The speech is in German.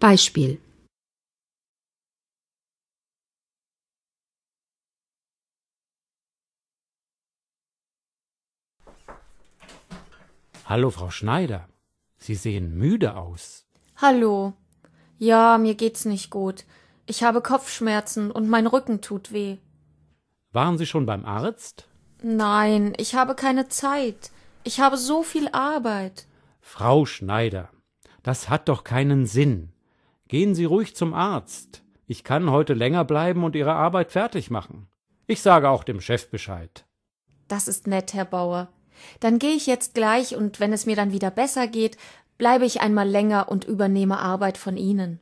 Beispiel Hallo, Frau Schneider. Sie sehen müde aus. Hallo. Ja, mir geht's nicht gut. Ich habe Kopfschmerzen und mein Rücken tut weh. Waren Sie schon beim Arzt? Nein, ich habe keine Zeit. Ich habe so viel Arbeit. Frau Schneider, das hat doch keinen Sinn. Gehen Sie ruhig zum Arzt. Ich kann heute länger bleiben und Ihre Arbeit fertig machen. Ich sage auch dem Chef Bescheid. Das ist nett, Herr Bauer. Dann gehe ich jetzt gleich und wenn es mir dann wieder besser geht, bleibe ich einmal länger und übernehme Arbeit von Ihnen.